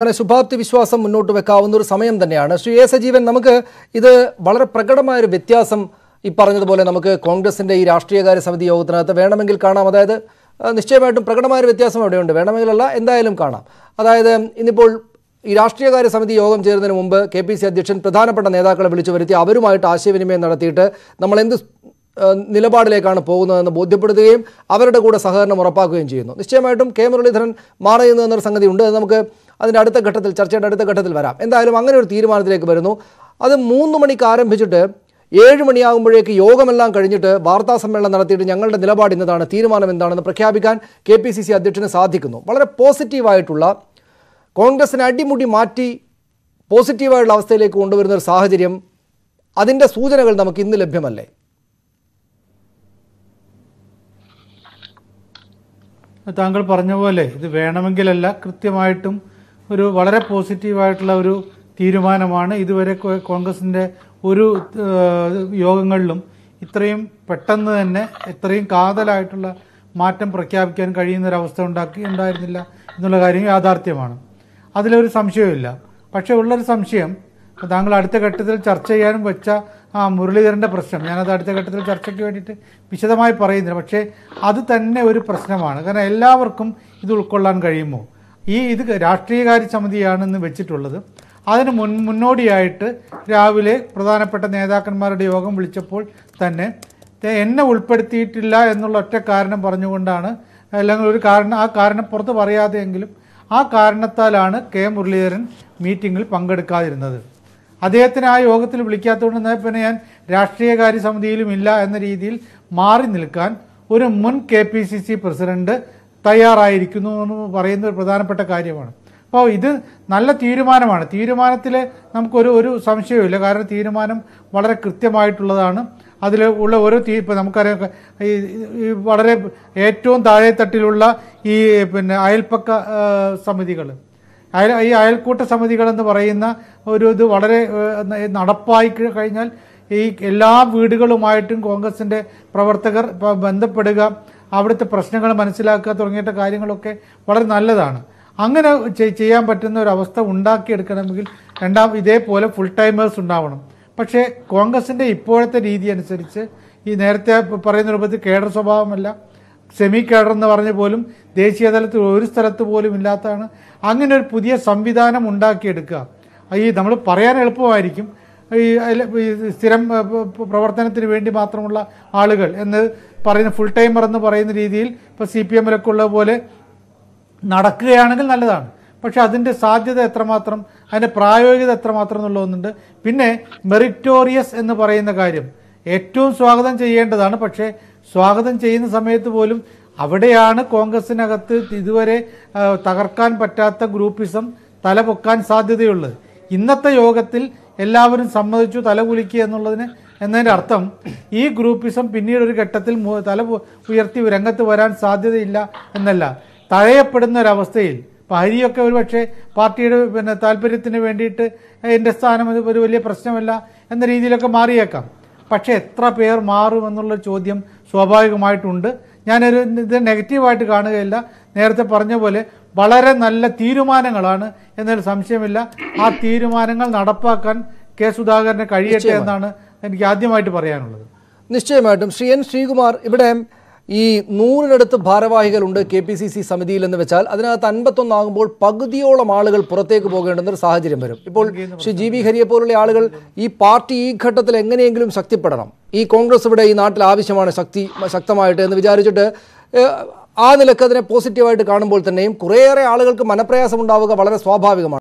അങ്ങനെ ശുഭാപ്തി വിശ്വാസം മുന്നോട്ട് വെക്കാവുന്ന ഒരു സമയം തന്നെയാണ് ശ്രീ എ സജീവൻ നമുക്ക് ഇത് വളരെ പ്രകടമായ ഒരു വ്യത്യാസം ഈ പറഞ്ഞതുപോലെ നമുക്ക് കോൺഗ്രസിൻ്റെ ഈ രാഷ്ട്രീയകാര്യ സമിതി യോഗത്തിനകത്ത് വേണമെങ്കിൽ കാണാം അതായത് നിശ്ചയമായിട്ടും ഒരു വ്യത്യാസം അവിടെയുണ്ട് വേണമെങ്കിലല്ല എന്തായാലും കാണാം അതായത് ഇന്നിപ്പോൾ ഈ രാഷ്ട്രീയകാര്യ സമിതി യോഗം ചേരുന്നതിന് മുമ്പ് കെ പി സി അധ്യക്ഷൻ പ്രധാനപ്പെട്ട നേതാക്കളെ വിളിച്ചു വരുത്തി അവരുമായിട്ട് ആശയവിനിമയം നടത്തിയിട്ട് നമ്മൾ എന്ത് നിലപാടിലേക്കാണ് പോകുന്നതെന്ന് ബോധ്യപ്പെടുത്തുകയും അവരുടെ കൂടെ സഹകരണം ഉറപ്പാക്കുകയും ചെയ്യുന്നു നിശ്ചയമായിട്ടും കെ മുരളീധരൻ മാറിയെന്നു എന്നൊരു സംഗതി ഉണ്ട് അത് നമുക്ക് അതിൻ്റെ അടുത്ത ഘട്ടത്തിൽ ചർച്ചയുടെ അടുത്ത ഘട്ടത്തിൽ വരാം എന്തായാലും അങ്ങനെ ഒരു തീരുമാനത്തിലേക്ക് വരുന്നു അത് മൂന്ന് മണിക്ക് ആരംഭിച്ചിട്ട് ഏഴ് മണിയാകുമ്പോഴേക്ക് യോഗമെല്ലാം കഴിഞ്ഞിട്ട് വാർത്താ സമ്മേളനം നടത്തിയിട്ട് ഞങ്ങളുടെ നിലപാട് ഇന്നതാണ് തീരുമാനം എന്താണെന്ന് പ്രഖ്യാപിക്കാൻ കെ പി സി സി അധ്യക്ഷന് സാധിക്കുന്നു വളരെ പോസിറ്റീവായിട്ടുള്ള കോൺഗ്രസിനെ അടിമുടി മാറ്റി പോസിറ്റീവായുള്ള അവസ്ഥയിലേക്ക് കൊണ്ടുവരുന്ന ഒരു സാഹചര്യം അതിൻ്റെ സൂചനകൾ നമുക്ക് ഇന്ന് ലഭ്യമല്ലേ താങ്കൾ പറഞ്ഞ പോലെ ഇത് വേണമെങ്കിലല്ല കൃത്യമായിട്ടും ഒരു വളരെ പോസിറ്റീവായിട്ടുള്ള ഒരു തീരുമാനമാണ് ഇതുവരെ കോൺഗ്രസിൻ്റെ ഒരു യോഗങ്ങളിലും ഇത്രയും പെട്ടെന്ന് തന്നെ ഇത്രയും കാതലായിട്ടുള്ള മാറ്റം പ്രഖ്യാപിക്കാൻ കഴിയുന്നൊരവസ്ഥ ഉണ്ടാക്കി ഉണ്ടായിരുന്നില്ല എന്നുള്ള കാര്യം യാഥാർത്ഥ്യമാണ് അതിലൊരു സംശയമില്ല പക്ഷേ ഉള്ളൊരു സംശയം താങ്കൾ അടുത്ത ഘട്ടത്തിൽ ചർച്ച ചെയ്യാനും വെച്ച ആ മുരളീധരൻ്റെ പ്രശ്നം ഞാനത് അടുത്ത ഘട്ടത്തിൽ ചർച്ചയ്ക്ക് വേണ്ടിയിട്ട് വിശദമായി പറയുന്നില്ല പക്ഷേ അത് തന്നെ ഒരു പ്രശ്നമാണ് കാരണം എല്ലാവർക്കും ഇത് ഉൾക്കൊള്ളാൻ കഴിയുമോ ഈ ഇത് രാഷ്ട്രീയകാര്യ സമിതിയാണെന്ന് വെച്ചിട്ടുള്ളത് അതിന് മുൻ മുന്നോടിയായിട്ട് രാവിലെ പ്രധാനപ്പെട്ട നേതാക്കന്മാരുടെ യോഗം വിളിച്ചപ്പോൾ തന്നെ എന്നെ ഉൾപ്പെടുത്തിയിട്ടില്ല എന്നുള്ള ഒറ്റ കാരണം പറഞ്ഞുകൊണ്ടാണ് അല്ലെങ്കിൽ ഒരു കാരണം ആ കാരണം പുറത്ത് പറയാതെയെങ്കിലും ആ കാരണത്താലാണ് കെ മുരളീധരൻ മീറ്റിങ്ങിൽ പങ്കെടുക്കാതിരുന്നത് അദ്ദേഹത്തിന് ആ യോഗത്തിൽ വിളിക്കാത്തതുകൊണ്ട് പിന്നെ ഞാൻ രാഷ്ട്രീയകാര്യ സമിതിയിലും ഇല്ല എന്ന രീതിയിൽ മാറി നിൽക്കാൻ ഒരു മുൻ K P C C president തയ്യാറായിരിക്കുന്നു എന്ന് പറയുന്ന ഒരു പ്രധാനപ്പെട്ട കാര്യമാണ് അപ്പോൾ ഇത് നല്ല തീരുമാനമാണ് തീരുമാനത്തിൽ നമുക്കൊരു ഒരു സംശയമില്ല കാരണം തീരുമാനം വളരെ കൃത്യമായിട്ടുള്ളതാണ് അതിൽ ഉള്ള ഓരോ തീ ഇപ്പം നമുക്കറിയാം ഈ വളരെ ഏറ്റവും തട്ടിലുള്ള ഈ പിന്നെ അയൽപ്പക്ക സമിതികൾ അയൽ ഈ അയൽക്കൂട്ട സമിതികളെന്ന് പറയുന്ന ഒരു ഇത് വളരെ നടപ്പായി കഴിഞ്ഞാൽ ഈ എല്ലാ വീടുകളുമായിട്ടും കോൺഗ്രസിൻ്റെ പ്രവർത്തകർ ബന്ധപ്പെടുക അവിടുത്തെ പ്രശ്നങ്ങൾ മനസ്സിലാക്കുക തുടങ്ങിയിട്ട കാര്യങ്ങളൊക്കെ വളരെ നല്ലതാണ് അങ്ങനെ ചെയ്യാൻ പറ്റുന്ന ഒരു അവസ്ഥ ഉണ്ടാക്കിയെടുക്കണമെങ്കിൽ രണ്ടാം ഇതേപോലെ ഫുൾ ടൈമേഴ്സ് ഉണ്ടാവണം പക്ഷേ കോൺഗ്രസിൻ്റെ ഇപ്പോഴത്തെ രീതി അനുസരിച്ച് ഈ നേരത്തെ പറയുന്ന രൂപത്തിൽ കേഡർ സ്വഭാവമല്ല സെമി കേഡർ എന്ന് പറഞ്ഞ പോലും ദേശീയ തലത്തിൽ ഒരു സ്ഥലത്ത് പോലും ഇല്ലാത്തതാണ് അങ്ങനെ ഒരു പുതിയ സംവിധാനം ഉണ്ടാക്കിയെടുക്കുക ഈ നമ്മൾ പറയാൻ എളുപ്പമായിരിക്കും ഈ സ്ഥിരം പ്രവർത്തനത്തിന് വേണ്ടി മാത്രമുള്ള ആളുകൾ എന്ന് പറയുന്ന ഫുൾ ടൈമർ എന്ന് പറയുന്ന രീതിയിൽ ഇപ്പോൾ സി പി എമ്മിലൊക്കെ ഉള്ള പോലെ നടക്കുകയാണെങ്കിൽ നല്ലതാണ് പക്ഷേ അതിൻ്റെ സാധ്യത എത്രമാത്രം അതിൻ്റെ പ്രായോഗികത എത്രമാത്രം എന്നുള്ളതൊന്നുണ്ട് പിന്നെ മെറിറ്റോറിയസ് എന്ന് പറയുന്ന കാര്യം ഏറ്റവും സ്വാഗതം ചെയ്യേണ്ടതാണ് പക്ഷേ സ്വാഗതം ചെയ്യുന്ന സമയത്ത് പോലും അവിടെയാണ് കോൺഗ്രസിനകത്ത് ഇതുവരെ തകർക്കാൻ പറ്റാത്ത ഗ്രൂപ്പിസം തലപൊക്കാൻ സാധ്യതയുള്ളത് ഇന്നത്തെ യോഗത്തിൽ എല്ലാവരും സമ്മതിച്ചു തലകുലിക്കുക എന്നുള്ളതിന് എന്നതിൻ്റെ അർത്ഥം ഈ ഗ്രൂപ്പിസം പിന്നീട് ഒരു ഘട്ടത്തിൽ തല ഉയർത്തി രംഗത്ത് വരാൻ സാധ്യതയില്ല എന്നല്ല തഴയപ്പെടുന്ന ഒരവസ്ഥയിൽ ഇപ്പോൾ ഹരിയൊക്കെ ഒരു പക്ഷേ പാർട്ടിയുടെ പിന്നെ താല്പര്യത്തിന് വേണ്ടിയിട്ട് എൻ്റെ സ്ഥാനം ഒരു വലിയ പ്രശ്നമല്ല എന്ന രീതിയിലൊക്കെ മാറിയേക്കാം പക്ഷേ എത്ര പേർ എന്നുള്ള ചോദ്യം സ്വാഭാവികമായിട്ടുണ്ട് ഞാനൊരു ഇത് നെഗറ്റീവായിട്ട് കാണുകയില്ല നേരത്തെ പറഞ്ഞ പോലെ വളരെ നല്ല തീരുമാനങ്ങളാണ് എന്നൊരു സംശയമില്ല ആ തീരുമാനങ്ങൾ നടപ്പാക്കാൻ കെ സുധാകരന് കഴിയട്ടെ എന്നാണ് എനിക്ക് ആദ്യമായിട്ട് പറയാനുള്ളത് നിശ്ചയമായിട്ടും ശ്രീ എൻ ശ്രീകുമാർ ഇവിടെ ഈ നൂറിനടുത്ത് ഭാരവാഹികളുണ്ട് കെ പി സി സി സമിതിയിൽ എന്ന് വെച്ചാൽ അതിനകത്ത് അൻപത്തൊന്നാകുമ്പോൾ പകുതിയോളം ആളുകൾ പുറത്തേക്ക് പോകേണ്ടുന്ന ഒരു സാഹചര്യം വരും ഇപ്പോൾ ശ്രീ ജി വി ഹരിയെ പോലുള്ള ആളുകൾ ഈ പാർട്ടി ഈ ഘട്ടത്തിൽ എങ്ങനെയെങ്കിലും ശക്തിപ്പെടണം ഈ കോൺഗ്രസ് ഇവിടെ ഈ നാട്ടിൽ ആവശ്യമാണ് ശക്തി ശക്തമായിട്ട് എന്ന് വിചാരിച്ചിട്ട് ആ നിലക്ക് അതിനെ പോസിറ്റീവായിട്ട് കാണുമ്പോൾ തന്നെയും കുറേയേറെ ആളുകൾക്ക് മനപ്രയാസം ഉണ്ടാവുക വളരെ സ്വാഭാവികമാണ്